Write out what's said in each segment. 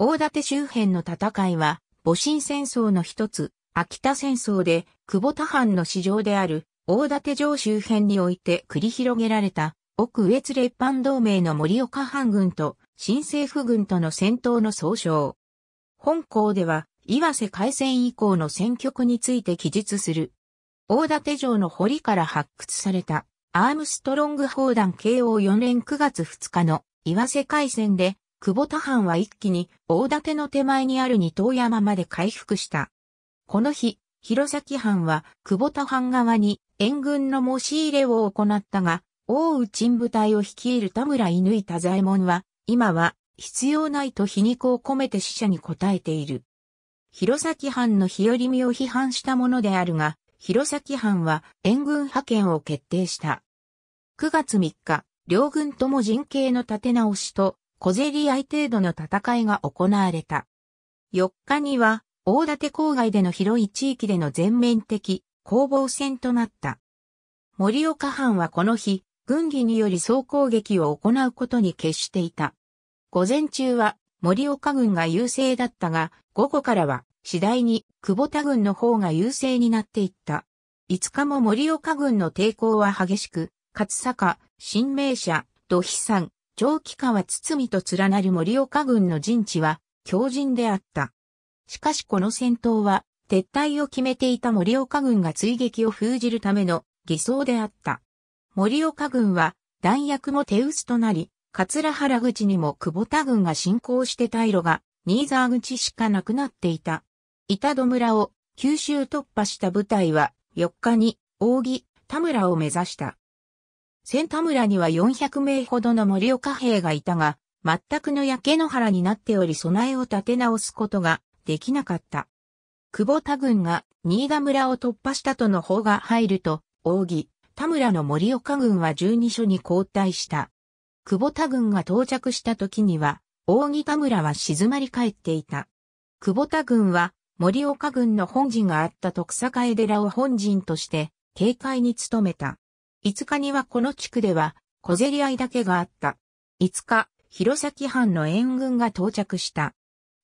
大館周辺の戦いは、戊辰戦争の一つ、秋田戦争で、久保田藩の市場である、大館城周辺において繰り広げられた、奥越列藩同盟の森岡藩軍と、新政府軍との戦闘の総称。本校では、岩瀬海戦以降の戦局について記述する。大館城の堀から発掘された、アームストロング砲弾 KO4 連9月2日の岩瀬海戦で、久保田藩は一気に大館の手前にある二頭山まで回復した。この日、弘前藩は久保田藩側に援軍の申し入れを行ったが、大内陳部隊を率いる田村犬井田左衛門は、今は必要ないと皮肉を込めて死者に応えている。弘前藩の日和見を批判したものであるが、弘前藩は援軍派遣を決定した。9月3日、両軍とも陣形の立て直しと小競り合い程度の戦いが行われた。4日には、大館郊外での広い地域での全面的攻防戦となった。森岡藩はこの日、軍議により総攻撃を行うことに決していた。午前中は森岡軍が優勢だったが、午後からは次第に久保田軍の方が優勢になっていった。5日も森岡軍の抵抗は激しく、勝坂、新名社、土肥山、長期気は堤と連なる盛岡軍の陣地は強靭であった。しかしこの戦闘は撤退を決めていた盛岡軍が追撃を封じるための偽装であった。盛岡軍は弾薬も手薄となり、桂原口にも久保田軍が侵攻して退路が新沢口しかなくなっていた。板戸村を九州突破した部隊は4日に扇田村を目指した。センタ村には400名ほどの森岡兵がいたが、全くの焼け野原になっており備えを立て直すことができなかった。久保田軍が新賀村を突破したとの方が入ると、扇、田村の森岡軍は12所に交代した。久保田軍が到着した時には、扇田村は静まり返っていた。久保田軍は森岡軍の本陣があった徳栄寺を本陣として警戒に努めた。5日にはこの地区では小競り合いだけがあった。5日、弘前藩の援軍が到着した。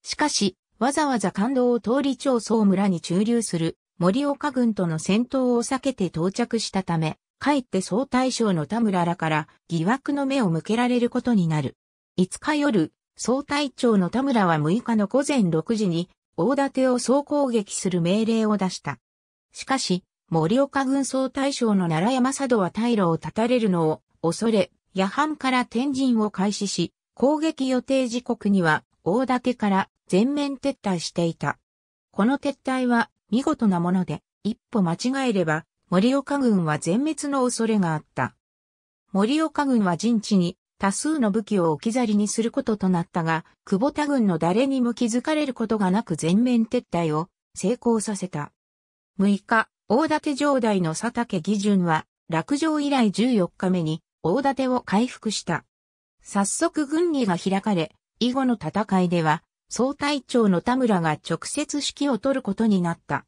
しかし、わざわざ感動を通り町総村に駐留する森岡軍との戦闘を避けて到着したため、かえって総大将の田村らから疑惑の目を向けられることになる。5日夜、総大将の田村は6日の午前6時に、大館を総攻撃する命令を出した。しかし、盛岡軍総大将の奈良山佐渡は退路を断たれるのを恐れ、夜半から天神を開始し、攻撃予定時刻には大岳から全面撤退していた。この撤退は見事なもので、一歩間違えれば、盛岡軍は全滅の恐れがあった。盛岡軍は陣地に多数の武器を置き去りにすることとなったが、久保田軍の誰にも気づかれることがなく全面撤退を成功させた。6日、大館城代の佐竹義順は、落城以来14日目に、大館を回復した。早速軍議が開かれ、以後の戦いでは、総隊長の田村が直接指揮を取ることになった。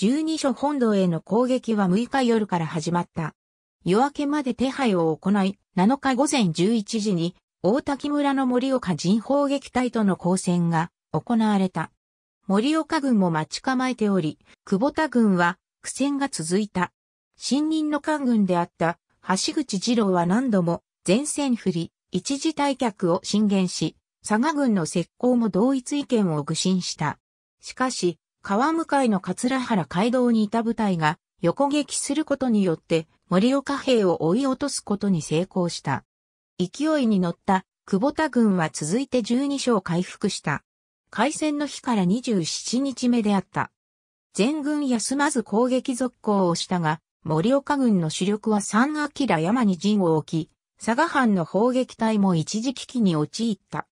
12所本土への攻撃は6日夜から始まった。夜明けまで手配を行い、7日午前11時に、大滝村の森岡人砲撃隊との交戦が行われた。森岡軍も待ち構えており、久保田軍は苦戦が続いた。新任の官軍であった橋口二郎は何度も前線振り、一時退却を進言し、佐賀軍の石膏も同一意見を愚信した。しかし、川向かいの桂原街道にいた部隊が横撃することによって森岡兵を追い落とすことに成功した。勢いに乗った久保田軍は続いて12章回復した。開戦の日から27日目であった。全軍休まず攻撃続行をしたが、森岡軍の主力は三明山に陣を置き、佐賀藩の砲撃隊も一時危機に陥った。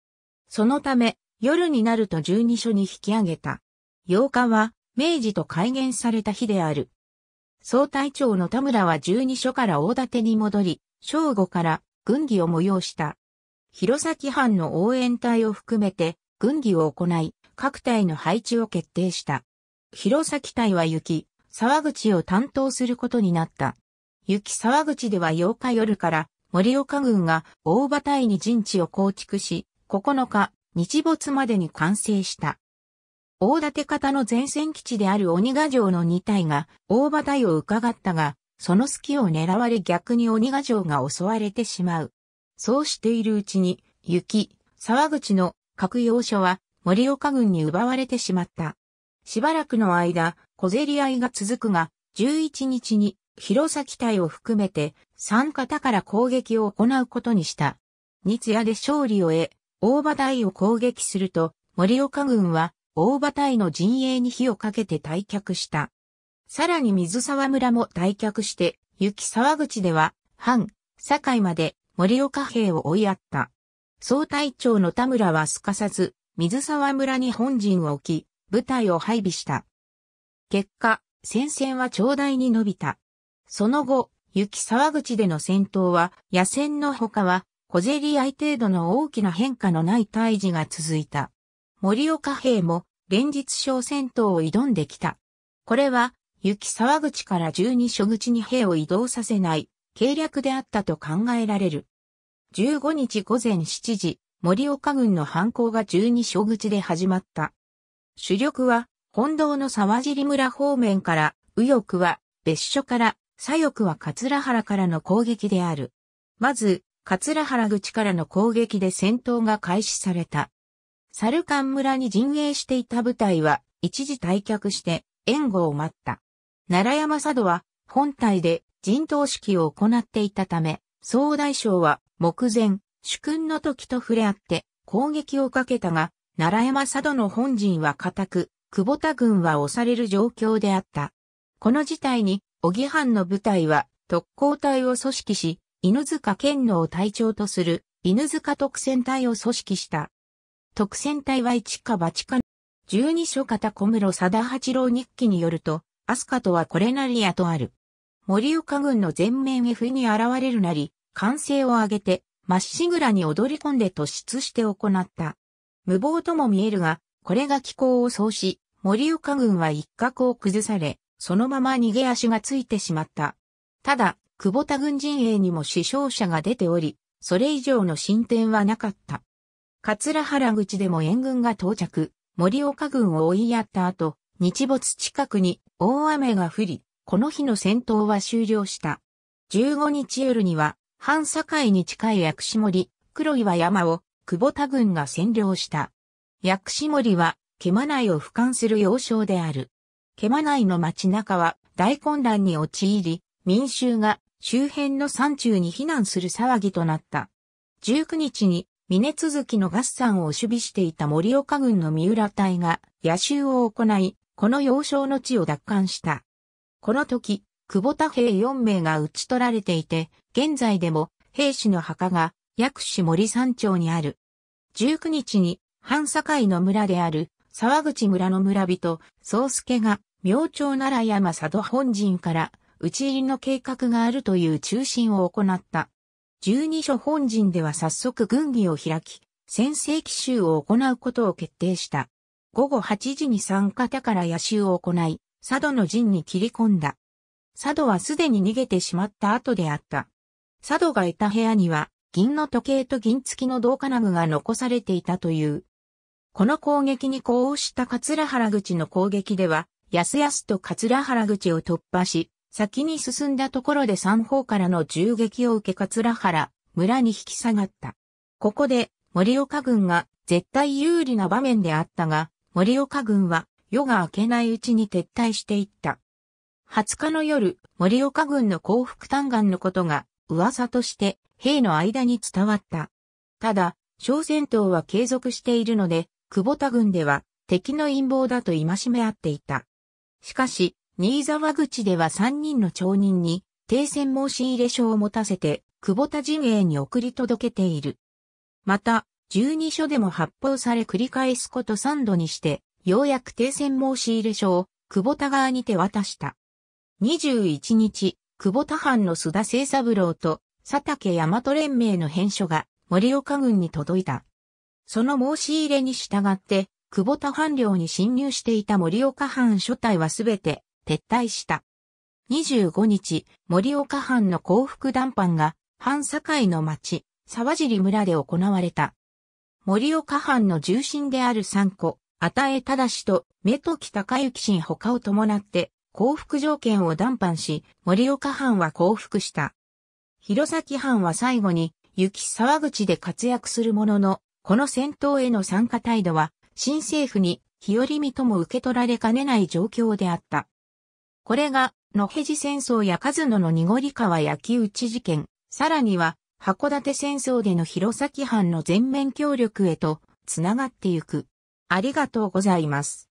そのため、夜になると十二所に引き上げた。8日は、明治と改元された日である。総隊長の田村は十二所から大館に戻り、正午から軍議を催した。弘前藩の応援隊を含めて、軍議を行い、各隊の配置を決定した。弘前隊は雪、沢口を担当することになった。雪沢口では8日夜から森岡軍が大場隊に陣地を構築し、9日、日没までに完成した。大館方の前線基地である鬼ヶ城の2隊が大場隊を伺ったが、その隙を狙われ逆に鬼ヶ城が襲われてしまう。そうしているうちに、雪、沢口の各要所は森岡軍に奪われてしまった。しばらくの間、小競り合いが続くが、11日に弘前隊を含めて三方から攻撃を行うことにした。日夜で勝利を得、大場隊を攻撃すると、森岡軍は大場隊の陣営に火をかけて退却した。さらに水沢村も退却して、雪沢口では、藩、堺まで森岡兵を追いやった。総隊長の田村はすかさず、水沢村に本陣を置き、部隊を配備した。結果、戦線は長大に伸びた。その後、雪沢口での戦闘は、野戦の他は、小競り合い程度の大きな変化のない退治が続いた。森岡兵も、連日小戦闘を挑んできた。これは、雪沢口から十二所口に兵を移動させない、計略であったと考えられる。15日午前7時、森岡軍の反抗が十二所口で始まった。主力は本堂の沢尻村方面から、右翼は別所から、左翼は桂原からの攻撃である。まず、桂原口からの攻撃で戦闘が開始された。猿館村に陣営していた部隊は一時退却して援護を待った。奈良山佐渡は本体で陣頭指揮を行っていたため、総大将は目前、主君の時と触れ合って攻撃をかけたが、奈良山佐渡の本陣は固く、久保田軍は押される状況であった。この事態に、小木藩の部隊は特攻隊を組織し、犬塚健能を隊長とする犬塚特戦隊を組織した。特戦隊は一か八か十二所方小室貞八郎日記によると、飛鳥とはこれなりやとある。森岡軍の全面 F に現れるなり、歓声を上げて、まっしぐらに踊り込んで突出して行った。無謀とも見えるが、これが気候をそうし、森岡軍は一角を崩され、そのまま逃げ足がついてしまった。ただ、久保田軍陣営にも死傷者が出ており、それ以上の進展はなかった。桂原口でも援軍が到着、森岡軍を追いやった後、日没近くに大雨が降り、この日の戦闘は終了した。15日夜には、半境に近い薬師森、黒岩山を久保田軍が占領した。薬師森は、ケマ内を俯瞰する要衝である。ケマ内の街中は大混乱に陥り、民衆が周辺の山中に避難する騒ぎとなった。19日に、峰続きの合算を守備していた森岡軍の三浦隊が野襲を行い、この要衝の地を奪還した。この時、久保田兵4名が討ち取られていて、現在でも兵士の墓が薬師森山頂にある。19日に、半境の村である、沢口村の村人、宗介が、明朝奈良山佐渡本陣から、討ち入りの計画があるという中心を行った。十二所本陣では早速軍議を開き、先制奇襲を行うことを決定した。午後8時に参加者から野襲を行い、佐渡の陣に切り込んだ。佐渡はすでに逃げてしまった後であった。佐渡がいた部屋には、銀の時計と銀付きの銅金具が残されていたという。この攻撃に呼応した桂原口の攻撃では、やすやすと桂原口を突破し、先に進んだところで三方からの銃撃を受け桂原、村に引き下がった。ここで、森岡軍が絶対有利な場面であったが、森岡軍は夜が明けないうちに撤退していった。20日の夜、森岡軍の幸福嘆願のことが噂として兵の間に伝わった。ただ、小戦闘は継続しているので、久保田軍では敵の陰謀だと戒め合っていた。しかし、新沢口では3人の町人に停戦申し入れ書を持たせて、久保田陣営に送り届けている。また、12書でも発砲され繰り返すこと3度にして、ようやく停戦申し入れ書を久保田側に手渡した。21日、久保田藩の須田清三郎と佐竹大和連盟の返書が森岡軍に届いた。その申し入れに従って、久保田藩領に侵入していた森岡藩諸隊はすべて撤退した。25日、森岡藩の幸福談判が、藩境の町、沢尻村で行われた。森岡藩の重臣である三子、与え正と、目と高行氏新他を伴って、降伏条件を談判し、森岡藩は降伏した。弘前藩は最後に、雪沢口で活躍するものの、この戦闘への参加態度は、新政府に日和見とも受け取られかねない状況であった。これが、野辺地戦争や数野の濁り川焼き討ち事件、さらには、函館戦争での弘前藩の全面協力へと、つながってゆく。ありがとうございます。